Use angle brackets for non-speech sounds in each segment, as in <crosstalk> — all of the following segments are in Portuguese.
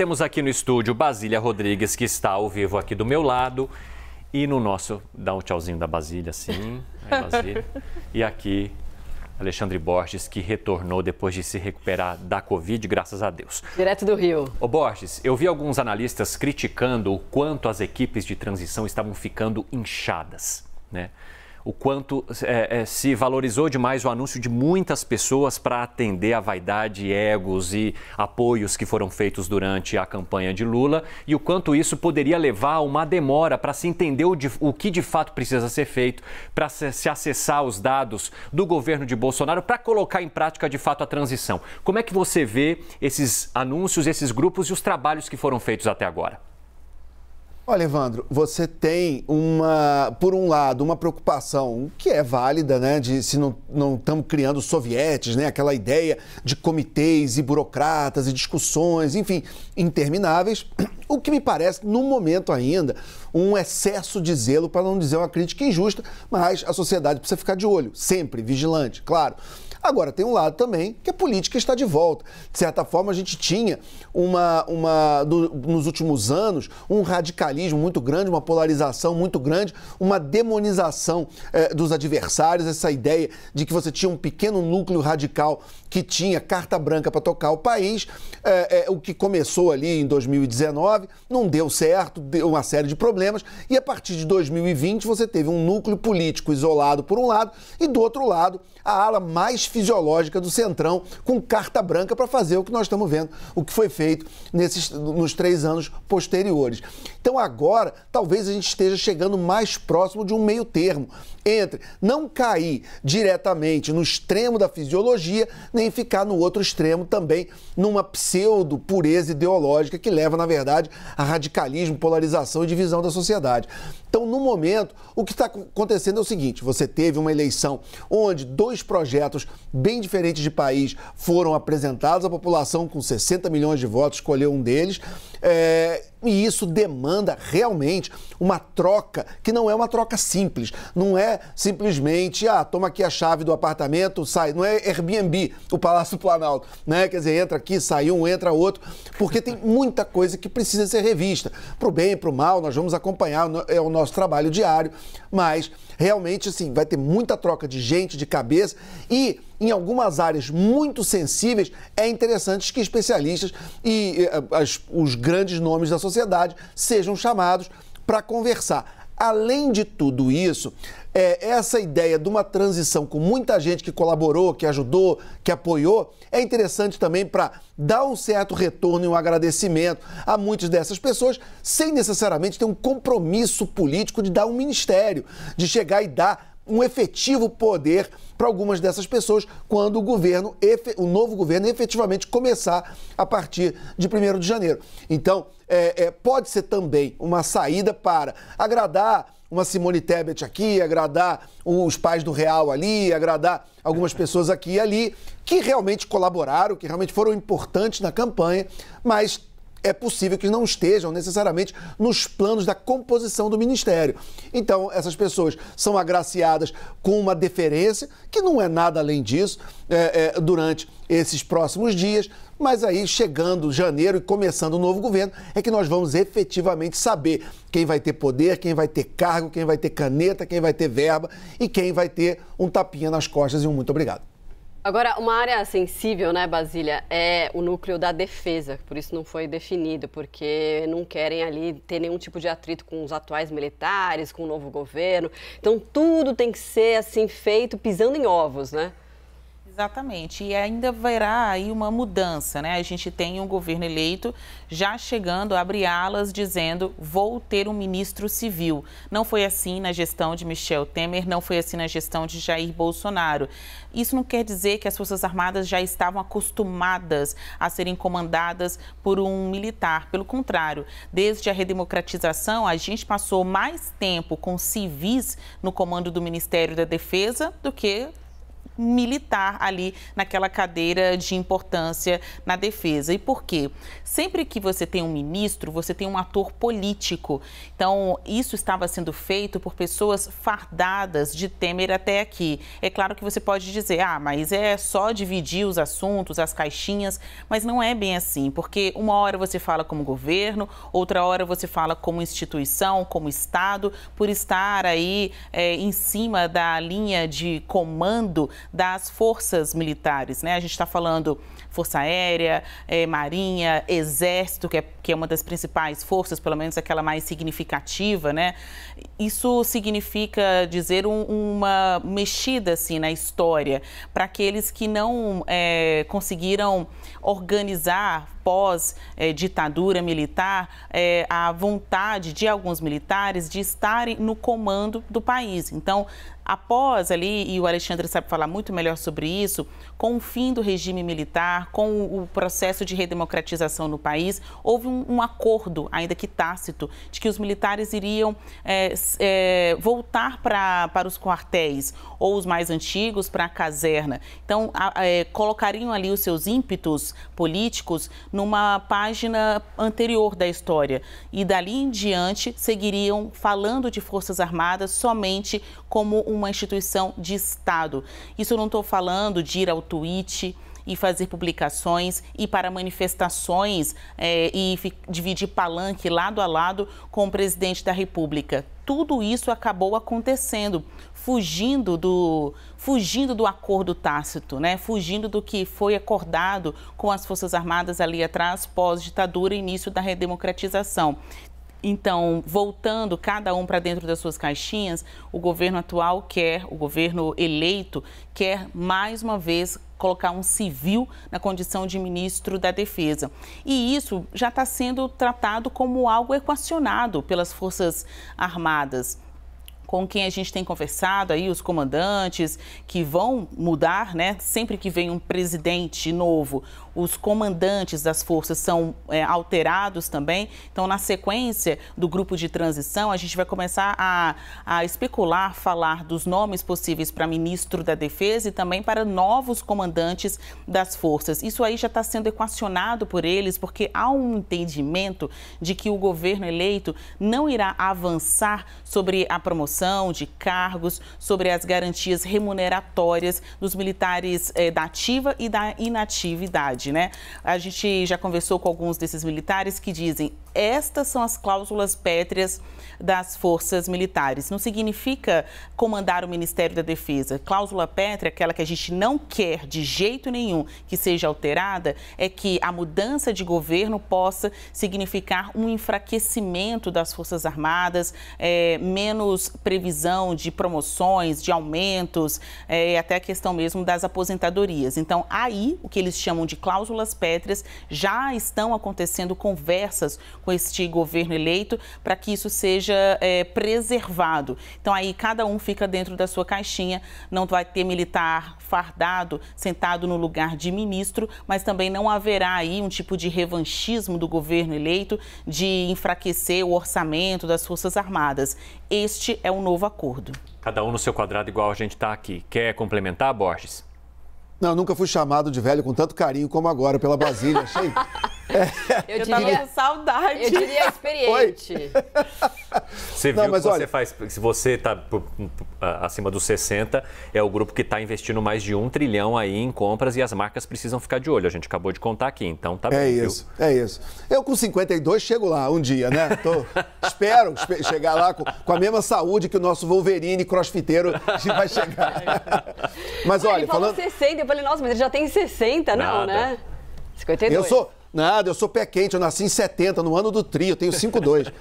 Temos aqui no estúdio Basília Rodrigues, que está ao vivo aqui do meu lado. E no nosso. Dá um tchauzinho da Basília, sim. <laughs> E aqui, Alexandre Borges, que retornou depois de se recuperar da Covid, graças a Deus. Direto do Rio. Ô Borges, eu vi alguns analistas criticando o quanto as equipes de transição estavam ficando inchadas, né? o quanto é, é, se valorizou demais o anúncio de muitas pessoas para atender a vaidade, egos e apoios que foram feitos durante a campanha de Lula e o quanto isso poderia levar a uma demora para se entender o, de, o, que de fato precisa ser feito, para se, se acessar os dados do governo de Bolsonaro para colocar em prática de fato a transição. Como é que você vê esses anúncios, esses grupos e os trabalhos que foram feitos até agora? Olha, Evandro, você tem uma, por um lado, uma preocupação que é válida, né? De se não estamos criando sovietes, né? Aquela ideia de comitês e burocratas e discussões, enfim, intermináveis. O que me parece, no momento ainda, um excesso de zelo, para não dizer uma crítica injusta, mas a sociedade precisa ficar de olho, sempre vigilante, claro. Agora, tem um lado também que a política está de volta. De certa forma, a gente tinha uma, uma do, nos últimos anos um radicalismo muito grande, uma polarização muito grande, uma demonização eh, dos adversários, essa ideia de que você tinha um pequeno núcleo radical que tinha carta branca para tocar o país. é o que começou ali em 2019 não deu certo, deu uma série de problemas, e a partir de 2020 você teve um núcleo político isolado por um lado e do outro lado a ala mais fisiológica do Centrão com carta branca para fazer o que nós estamos vendo, o que foi feito nesses, nos três anos posteriores. Então agora, talvez a gente esteja chegando mais próximo de um meio termo entre não cair diretamente no extremo da fisiologia, nem ficar no outro extremo também numa pseudo pureza ideológica que leva, na verdade, a radicalismo, polarização e divisão da sociedade. Então, no momento, o que está acontecendo é o seguinte: você teve uma eleição onde dois projetos bem diferentes de país foram apresentados. A população, com 60 milhões de votos, escolheu um deles. É, e isso demanda realmente uma troca que não é uma troca simples. Não é simplesmente, ah, toma aqui a chave do apartamento, sai. Não é Airbnb, o Palácio Planalto, né? Quer dizer, entra aqui, sai um, entra outro, porque tem muita coisa que precisa ser revista. Para o bem, para o mal, nós vamos acompanhar, é o nosso trabalho diário, mas realmente, assim, vai ter muita troca de gente, de cabeça e em algumas áreas muito sensíveis, é interessante que especialistas e, e eh, as, os grandes nomes da sociedade sociedade sejam chamados para conversar. Além de tudo isso, é, essa ideia de uma transição com muita gente que colaborou, que ajudou, que apoiou, é interessante também para dar um certo retorno e um agradecimento a muitas dessas pessoas, sem necessariamente ter um compromisso político de dar um ministério, de chegar e dar um efetivo poder para algumas dessas pessoas quando o governo, o novo governo, efetivamente começar a partir de 1 de janeiro. Então, é, é, pode ser também uma saída para agradar uma Simone Tebet aqui, agradar os pais do Real ali, agradar algumas pessoas aqui e ali, que realmente colaboraram, que realmente foram importantes na campanha, mas é possível que não estejam necessariamente nos planos da composição do ministério. Então, essas pessoas são agraciadas com uma deferência, que não é nada além disso, é, é, durante esses próximos dias, mas aí chegando janeiro e começando o um novo governo, é que nós vamos efetivamente saber quem vai ter poder, quem vai ter cargo, quem vai ter caneta, quem vai ter verba e quem vai ter um tapinha nas costas e um muito obrigado. Agora, uma área sensível, né, Basília, é o núcleo da defesa, por isso não foi definido, porque não querem ali ter nenhum tipo de atrito com os atuais militares, com o novo governo. Então, tudo tem que ser assim feito pisando em ovos, né? Exatamente. E ainda haverá aí uma mudança, né? A gente tem um governo eleito já chegando a abrir alas dizendo vou ter um ministro civil. Não foi assim na gestão de Michel Temer, não foi assim na gestão de Jair Bolsonaro. Isso não quer dizer que as Forças Armadas já estavam acostumadas a serem comandadas por um militar. Pelo contrário, desde a redemocratização, a gente passou mais tempo com civis no comando do Ministério da Defesa do que militar ali naquela cadeira de importância na defesa. E por quê? Sempre que você tem um ministro, você tem um ator político. Então, isso estava sendo feito por pessoas fardadas de Temer até aqui. É claro que você pode dizer, ah, mas é só dividir os assuntos, as caixinhas, mas não é bem assim, porque uma hora você fala como governo, outra hora você fala como instituição, como Estado, por estar aí é, em cima da linha de comando das forças militares. Né? A gente está falando Força Aérea, é, Marinha, Exército, que é, que é uma das principais forças, pelo menos aquela mais significativa. Né? Isso significa dizer um, uma mexida assim, na história para aqueles que não é, conseguiram organizar pós-ditadura eh, militar, eh, a vontade de alguns militares de estarem no comando do país. Então, após ali, e o Alexandre sabe falar muito melhor sobre isso, com o fim do regime militar, com o processo de redemocratização no país, houve um, um acordo, ainda que tácito, de que os militares iriam é, é, voltar pra, para os quartéis, ou os mais antigos, para a caserna. Então, a, colocariam ali os seus ímpetos políticos numa página anterior da história. E dali em diante seguiriam falando de Forças Armadas somente como uma instituição de Estado. Isso eu não estou falando de ir ao tweet e fazer publicações e para manifestações é, e dividir palanque lado a lado com o presidente da República. Tudo isso acabou acontecendo fugindo do, fugindo do acordo tácito, né? fugindo do que foi acordado com as Forças Armadas ali atrás, pós-ditadura e início da redemocratização. Então, voltando cada um para dentro das suas caixinhas, o governo atual quer, o governo eleito, quer mais uma vez colocar um civil na condição de ministro da Defesa. E isso já está sendo tratado como algo equacionado pelas Forças Armadas com quem a gente tem conversado aí, os comandantes que vão mudar, né? Sempre que vem um presidente novo, os comandantes das forças são é, alterados também. Então, na sequência do grupo de transição, a gente vai começar a, a especular, falar dos nomes possíveis para ministro da Defesa e também para novos comandantes das forças. Isso aí já está sendo equacionado por eles, porque há um entendimento de que o governo eleito não irá avançar sobre a promoção de cargos, sobre as garantias remuneratórias dos militares eh, da ativa e da inatividade, né? A gente já conversou com alguns desses militares que dizem estas são as cláusulas pétreas das forças militares. Não significa comandar o Ministério da Defesa. Cláusula pétrea, aquela que a gente não quer de jeito nenhum que seja alterada, é que a mudança de governo possa significar um enfraquecimento das Forças Armadas, é, menos previsão de promoções, de aumentos, é, até a questão mesmo das aposentadorias. Então, aí, o que eles chamam de cláusulas pétreas, já estão acontecendo conversas com este governo eleito para que isso seja é, preservado. Então, aí, cada um fica dentro da sua caixinha, não vai ter militar fardado, sentado no lugar de ministro, mas também não haverá aí um tipo de revanchismo do governo eleito de enfraquecer o orçamento das Forças Armadas. Este é o um novo acordo. Cada um no seu quadrado, igual a gente está aqui. Quer complementar, Borges? Não, nunca fui chamado de velho com tanto carinho como agora pela Brasília. Achei eu, eu diria, tava com saudade. Eu diria experiente. Você viu Não, mas que olha... você faz. Se você está acima dos 60, é o grupo que está investindo mais de um trilhão aí em compras e as marcas precisam ficar de olho. A gente acabou de contar aqui, então tá é bem. É isso, viu? é isso. Eu com 52 chego lá um dia, né? Tô, espero chegar lá com, com, a mesma saúde que o nosso Wolverine crossfiteiro <laughs> vai chegar. mas olha, ele falou falando... 60, eu falei, nossa, mas ele já tem 60, Nada. não, né? 52. Eu sou, Nada, eu sou pé quente, eu nasci em 70, no ano do trio, tenho 5,2.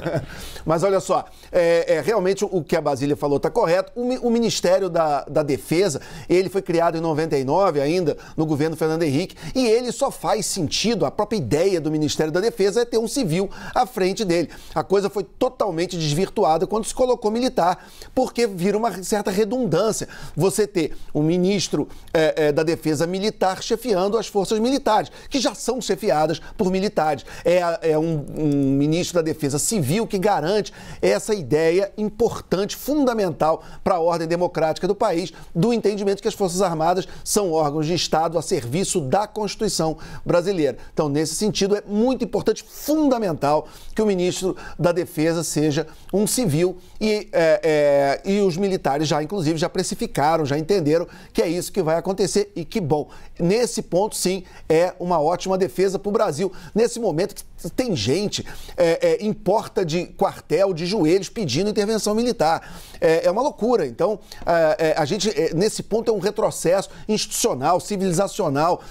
<laughs> Mas olha só, é, é, realmente o que a Basília falou está correto. O, o Ministério da, da, Defesa, ele foi criado em 99 ainda, no governo Fernando Henrique, e ele só faz sentido, a própria ideia do Ministério da Defesa é ter um civil à frente dele. A coisa foi totalmente desvirtuada quando se colocou militar, porque vira uma certa redundância você ter um ministro é, é da Defesa militar chefiando as forças militares, que já são chefiadas por militares. É, é um, um ministro da Defesa Civil que garante essa ideia importante, fundamental para a ordem democrática do país, do entendimento que as Forças Armadas são órgãos de Estado a serviço da Constituição brasileira. Então, nesse sentido, é muito importante, fundamental, que o ministro da Defesa seja um civil e, é, é, e os militares já, inclusive, já precificaram, já entenderam que é isso que vai acontecer e que bom. Nesse ponto, sim, é uma ótima defesa defesa para o Brasil. Nesse momento que tem gente é, é, em porta de quartel, de joelhos, pedindo intervenção militar. É, é uma loucura. Então, é, é, a gente, é, nesse ponto, é um retrocesso institucional, civilizacional.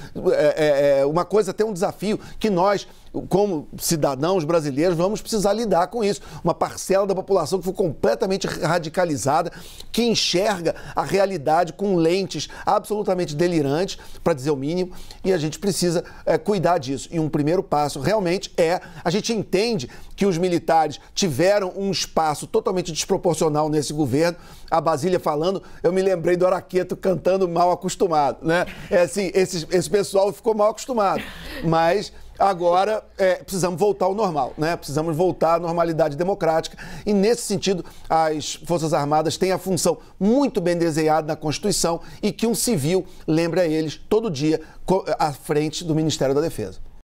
uma coisa, até um desafio que nós como cidadãos brasileiros, vamos precisar lidar com isso. Uma parcela da população que foi completamente radicalizada, que enxerga a realidade com lentes absolutamente delirantes, para dizer o mínimo, e a gente precisa é, cuidar disso. E um primeiro passo realmente é: a gente entende que os militares tiveram um espaço totalmente desproporcional nesse governo. A Basília falando, eu me lembrei do Araqueto cantando mal acostumado, né? É assim, esse, esse pessoal ficou mal acostumado. Mas Agora, é, precisamos voltar ao normal, né? Precisamos voltar à normalidade democrática. E, nesse sentido, as Forças Armadas têm a função muito bem desenhada na Constituição e que um civil lembra a eles todo dia à frente do Ministério da Defesa.